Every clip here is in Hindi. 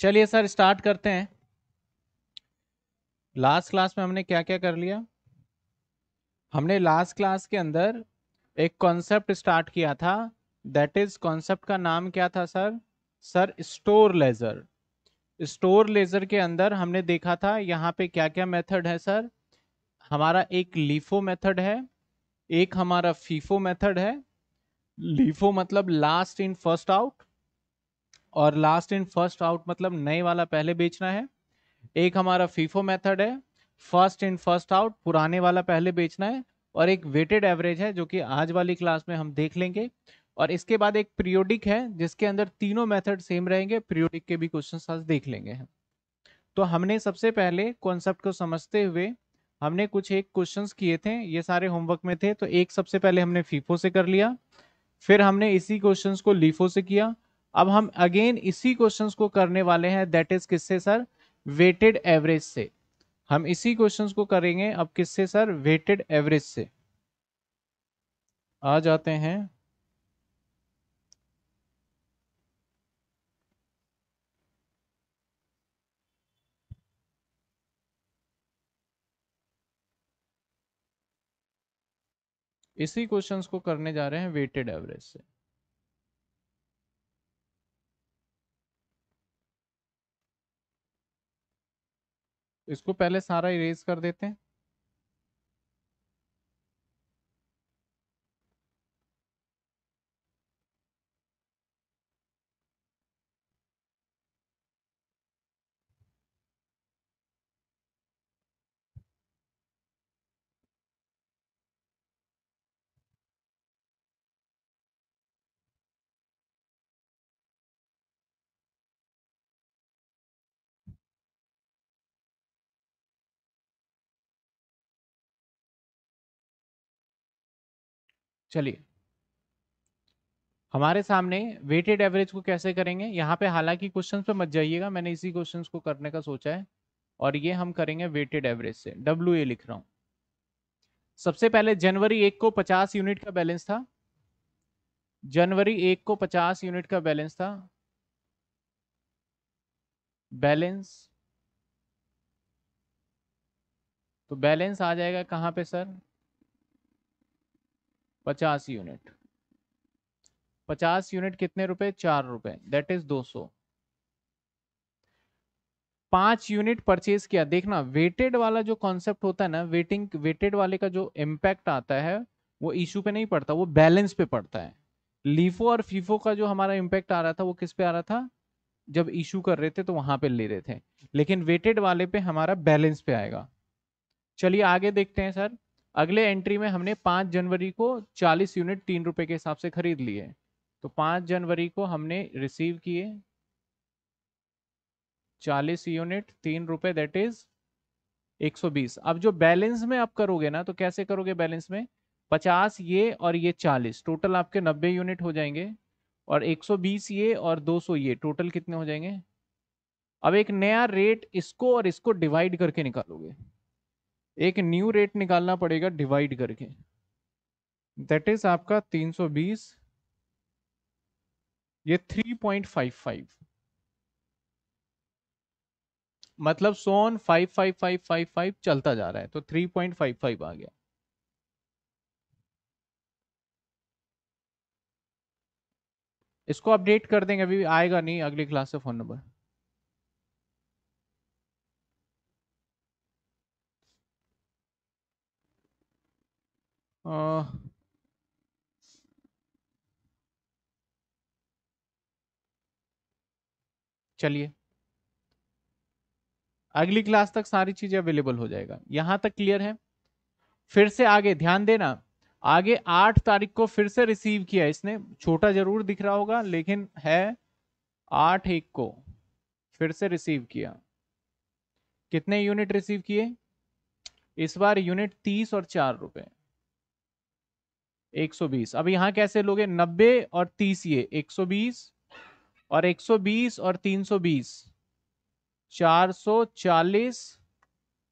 चलिए सर स्टार्ट करते हैं लास्ट क्लास में हमने क्या क्या कर लिया हमने लास्ट क्लास के अंदर एक कॉन्सेप्ट स्टार्ट किया था दैट इज कॉन्सेप्ट का नाम क्या था sir sir store ledger store ledger के अंदर हमने देखा था यहाँ पे क्या क्या मेथड है सर हमारा एक लीफो मेथड है एक हमारा फीफो मेथड है लीफो मतलब लास्ट इन फर्स्ट आउट और लास्ट इन फर्स्ट आउट मतलब नए वाला पहले बेचना है एक हमारा फीफो मेथड है फर्स्ट इन फर्स्ट आउट पुराने वाला पहले बेचना है और एक वेटेड एवरेज है जो कि आज वाली क्लास में हम देख लेंगे और इसके बाद एक पीरियोडिक है जिसके अंदर तीनों मेथड सेम रहेंगे पीरियोडिक के भी क्वेश्चन आज देख लेंगे हम तो हमने सबसे पहले कॉन्सेप्ट को समझते हुए हमने कुछ एक क्वेश्चन किए थे ये सारे होमवर्क में थे तो एक सबसे पहले हमने फीफो से कर लिया फिर हमने इसी क्वेश्चन को लीफो से किया अब हम अगेन इसी क्वेश्चंस को करने वाले हैं दैट इज किससे सर वेटेड एवरेज से हम इसी क्वेश्चंस को करेंगे अब किससे सर वेटेड एवरेज से आ जाते हैं इसी क्वेश्चंस को करने जा रहे हैं वेटेड एवरेज से इसको पहले सारा इरेज कर देते हैं चलिए हमारे सामने वेटेड एवरेज को कैसे करेंगे यहाँ पे हालांकि क्वेश्चन पे मत जाइएगा मैंने इसी क्वेश्चन को करने का सोचा है और ये हम करेंगे वेटेड एवरेज से डब्ल्यू ए लिख रहा हूँ सबसे पहले जनवरी एक को पचास यूनिट का बैलेंस था जनवरी एक को पचास यूनिट का बैलेंस था बैलेंस तो बैलेंस आ जाएगा कहाँ पे सर पचास यूनिट पचास यूनिट कितने रुपए चार रुपए दैट इज दो सौ पांच यूनिट परचेज किया देखना वेटेड वाला जो कॉन्सेप्ट होता है ना वेटिंग वेटेड वाले का जो इम्पैक्ट आता है वो इशू पे नहीं पड़ता वो बैलेंस पे पड़ता है लीफो और फीफो का जो हमारा इम्पैक्ट आ रहा था वो किस पे आ रहा था जब इशू कर रहे थे तो वहां पे ले रहे थे लेकिन वेटेड वाले पे हमारा बैलेंस पे आएगा चलिए आगे देखते हैं सर अगले एंट्री में हमने पाँच जनवरी को चालीस यूनिट तीन रुपये के हिसाब से खरीद लिए तो पाँच जनवरी को हमने रिसीव किए चालीस यूनिट तीन रुपये दैट इज बीस अब जो बैलेंस में आप करोगे ना तो कैसे करोगे बैलेंस में पचास ये और ये चालीस टोटल आपके नब्बे यूनिट हो जाएंगे और एक सौ बीस ये और दो सौ ये टोटल कितने हो जाएंगे अब एक नया रेट इसको और इसको डिवाइड करके निकालोगे एक न्यू रेट निकालना पड़ेगा डिवाइड करके दैट इज आपका 320 ये 3.55 मतलब सोन 55555 चलता जा रहा है तो 3.55 आ गया इसको अपडेट कर देंगे अभी आएगा नहीं अगली क्लास से फोन नंबर चलिए अगली क्लास तक सारी चीजें अवेलेबल हो जाएगा यहां तक क्लियर है फिर से आगे ध्यान देना आगे आठ तारीख को फिर से रिसीव किया इसने छोटा जरूर दिख रहा होगा लेकिन है आठ एक को फिर से रिसीव किया कितने यूनिट रिसीव किए इस बार यूनिट तीस और चार रुपए 120 अब यहाँ कैसे लोगे 90 और 30 ये 120 और 120 और 320 440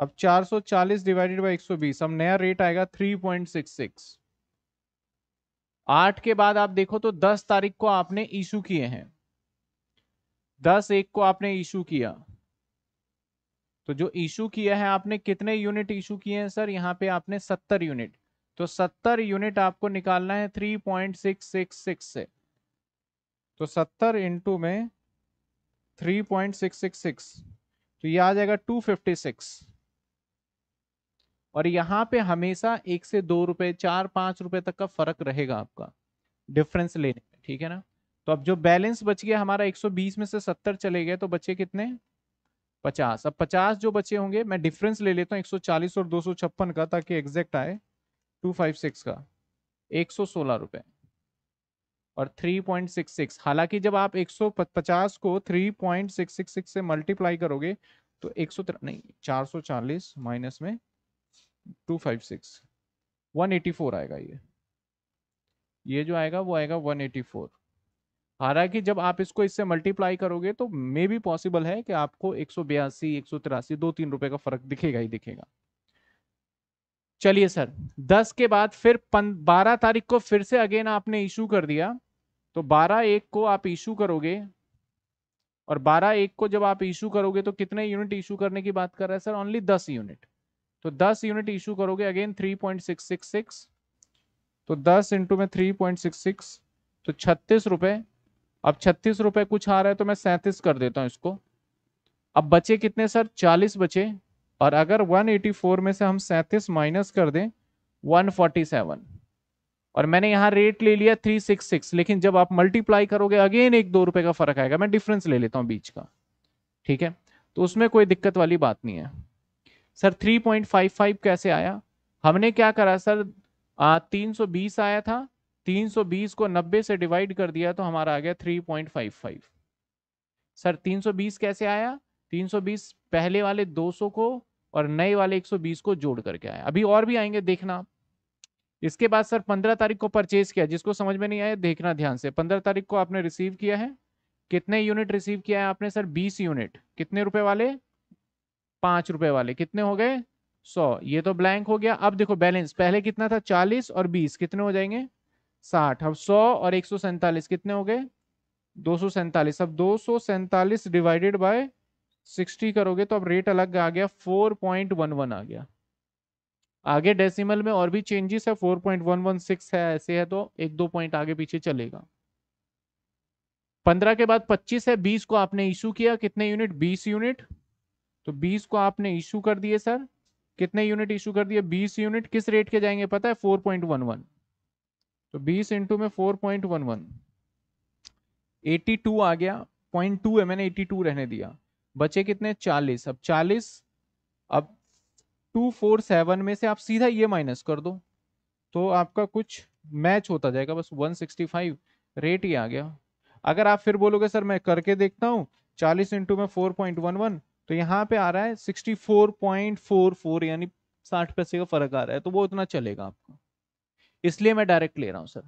अब 440 डिवाइडेड सौ 120 अब नया रेट आएगा 3.66 आठ के बाद आप देखो तो 10 तारीख को आपने इशू किए हैं 10 एक को आपने इशू किया तो जो इशू किया है आपने कितने यूनिट इशू किए हैं सर यहाँ पे आपने 70 यूनिट तो 70 यूनिट आपको निकालना है 3.666 से तो 70 इंटू में 3.666 तो ये आ जाएगा 256 और यहाँ पे हमेशा एक से दो रुपए चार पाँच रुपए तक का फर्क रहेगा आपका डिफरेंस लेने में ठीक है ना तो अब जो बैलेंस बच गया हमारा 120 में से 70 चले गए तो बचे कितने 50 अब 50 जो बचे होंगे मैं डिफरेंस ले लेता हूँ 140 और दो का ताकि एग्जैक्ट आए टू फाइव सिक्स का एक सौ सोलह रुपए और थ्री पॉइंट सिक्स सिक्स हालांकि जब आप एक सौ पचास को three point six six six से मल्टीप्लाई करोगे तो एक सौ नहीं चार सौ चालीस माइनस में two five six one eighty four आएगा ये ये जो आएगा वो आएगा वन एटी फोर हालांकि जब आप इसको इससे मल्टीप्लाई करोगे तो मे भी पॉसिबल है कि आपको एक सौ बयासी एक सौ तिरासी दो तीन रुपए का फर्क दिखेगा ही दिखेगा चलिए सर दस के बाद फिर बारह तारीख को फिर से अगेन आपने इशू कर दिया तो बारह एक को आप इशू करोगे और बारह एक को जब आप इशू करोगे तो कितने यूनिट इशू करने की बात कर रहे हैं सर ओनली दस यूनिट तो दस यूनिट इशू करोगे again three point six six six तो दस इंटू में थ्री पॉइंट सिक्स सिक्स तो छत्तीस रुपये अब छत्तीस रुपये कुछ आ रहा है तो मैं सैंतीस कर देता हूँ इसको अब बचे कितने सर चालीस बचे और अगर 184 में से हम सैंतीस माइनस कर दें 147 और मैंने यहाँ रेट ले लिया 366 लेकिन जब आप मल्टीप्लाई करोगे अगेन एक दो रुपए का फर्क आएगा मैं डिफरेंस ले लेता हूँ बीच का ठीक है तो उसमें कोई दिक्कत वाली बात नहीं है सर 3.55 कैसे आया हमने क्या करा सर आ, 320 आया था 320 को 90 से डिवाइड कर दिया तो हमारा आ गया 3.55 सर 320 कैसे आया 320 पहले वाले 200 को और नए वाले 120 को जोड़ करके आए अभी और भी आएंगे देखना इसके बाद सर 15 तारीख को परचेज किया जिसको समझ में नहीं आया देखना ध्यान से 15 तारीख को आपने रिसीव किया है कितने यूनिट रिसीव किया है आपने सर 20 यूनिट कितने रुपए वाले पांच रुपए वाले कितने हो गए सौ ये तो ब्लैंक हो गया अब देखो बैलेंस पहले कितना था चालीस और बीस कितने हो जाएंगे साठ अब सौ और एक कितने हो गए दो अब दो डिवाइडेड बाय सिक्सटी करोगे तो अब रेट अलग आ गया फोर पॉइंट वन वन आ गया आगे डेसिमल में और भी चेंजेस है four point one one six है ऐसे है तो एक दो पॉइंट आगे पीछे चलेगा पंद्रह के बाद पच्चीस है बीस को आपने इशू किया कितने यूनिट बीस यूनिट तो बीस को आपने इशू कर दिए सर कितने यूनिट इशू कर दिए बीस यूनिट किस रेट के जाएंगे पता है फोर पॉइंट वन वन तो बीस इंटू में four point one one eighty two आ गया पॉइंट टू है मैंने एटी टू रहने दिया बचे कितने चालीस अब चालीस अब टू फोर सेवन में से आप सीधा ये माइनस कर दो तो आपका कुछ मैच होता जाएगा बस 165 रेट ही आ गया अगर आप फिर बोलोगे सर मैं करके देखता हूँ चालीस इंटू में फोर पॉइंट वन वन तो यहाँ पे आ रहा है sixty four point four four यानी साठ पैसे का फर्क आ रहा है तो वो उतना चलेगा आपका इसलिए मैं डायरेक्ट ले रहा हूँ सर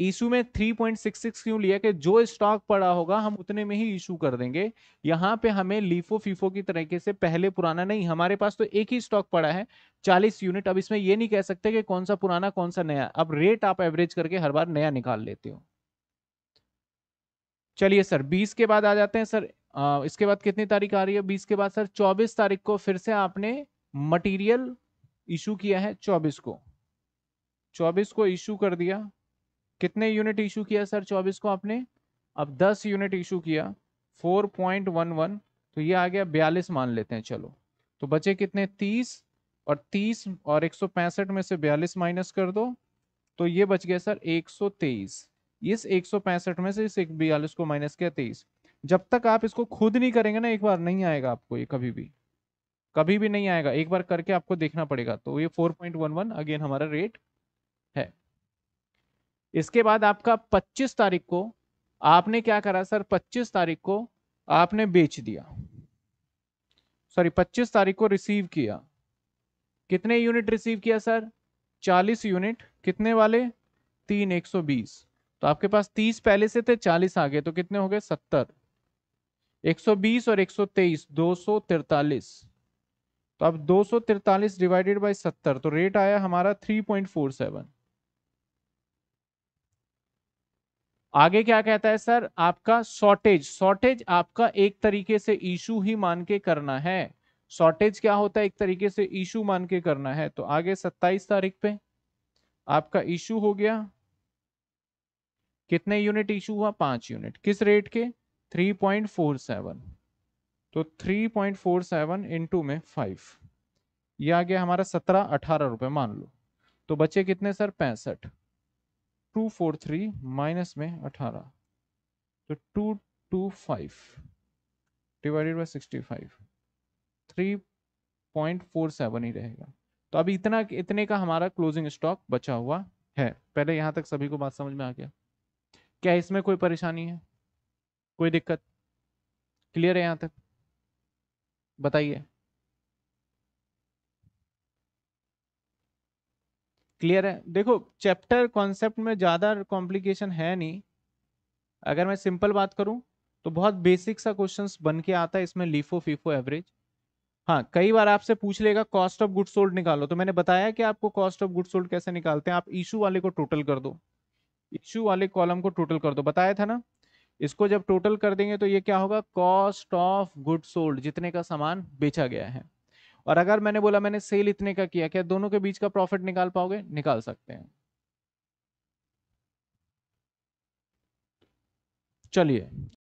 इशू में 3.66 क्यों लिया कि जो स्टॉक पड़ा होगा हम उतने में ही इशू कर देंगे यहाँ पे हमें लीफो फीफो की तरीके से पहले पुराना नहीं हमारे पास तो एक ही स्टॉक पड़ा है 40 यूनिट अब इसमें ये नहीं कह सकते कि कौन सा पुराना कौन सा नया अब रेट आप एवरेज करके हर बार नया निकाल लेते हो चलिए सर बीस के बाद आ जाते हैं सर आ, इसके बाद कितनी तारीख आ रही है बीस के बाद सर चौबीस तारीख को फिर से आपने मटीरियल इशू किया है चौबीस को चौबीस को इशू कर दिया कितने यूनिट इशू किया सर चौबीस को आपने अब दस यूनिट इशू किया फोर पॉइंट वन वन तो ये आ गया बयालीस मान लेते हैं चलो तो बचे कितने तीस और तीस और एक सौ पैंसठ में से बयालीस माइनस कर दो तो ये बच गया सर एक सौ तेईस इस एक सौ पैंसठ में से इस एक बयालीस को माइनस किया तेईस जब तक आप इसको खुद नहीं करेंगे ना एक बार नहीं आएगा आपको ये कभी भी कभी भी नहीं आएगा एक बार करके आपको देखना पड़ेगा तो ये 4.11 अगेन हमारा रेट इसके बाद आपका 25 तारीख को आपने क्या करा सर 25 तारीख को आपने बेच दिया सॉरी 25 तारीख को रिसीव किया कितने यूनिट रिसीव किया सर 40 यूनिट कितने वाले तीन 120 तो आपके पास 30 पहले से थे 40 आ गए तो कितने हो गए 70 120 और 123 243 तो अब 243 डिवाइडेड बाय 70 तो रेट आया हमारा 3.47 आगे क्या कहता है सर आपका शॉर्टेज शॉर्टेज आपका एक तरीके से इशू ही मान के करना है शॉर्टेज क्या होता है एक तरीके से इशू मान के करना है तो आगे 27 तारीख पे आपका इशू हो गया कितने यूनिट इशू हुआ पांच यूनिट किस रेट के 3.47 तो 3.47 पॉइंट टू में फाइव ये आ गया हमारा सत्रह अठारह रुपए मान लो तो बचे कितने सर पैंसठ टू फोर थ्री माइनस में अठारह तो two two five divided by sixty five three point four seven ही रहेगा तो अभी इतना इतने का हमारा क्लोजिंग स्टॉक बचा हुआ है पहले यहाँ तक सभी को बात समझ में आ गया क्या इसमें कोई परेशानी है कोई दिक्कत क्लियर है यहाँ तक बताइए क्लियर है देखो चैप्टर कॉन्सेप्ट में ज़्यादा कॉम्प्लिकेशन है नहीं अगर मैं सिंपल बात करूं तो बहुत बेसिक सा क्वेश्चन बन के आता है इसमें लीफो फीफो एवरेज हाँ कई बार आपसे पूछ लेगा कॉस्ट ऑफ गुड सोल्ड निकालो तो मैंने बताया कि आपको कॉस्ट ऑफ गुड सोल्ड कैसे निकालते हैं आप इशू वाले को टोटल कर दो इशू वाले कॉलम को टोटल कर दो बताया था ना इसको जब टोटल कर देंगे तो ये क्या होगा कॉस्ट ऑफ गुड सोल्ड जितने का सामान बेचा गया है और अगर मैंने बोला मैंने सेल इतने का किया क्या दोनों के बीच का प्रॉफिट निकाल पाओगे निकाल सकते हैं चलिए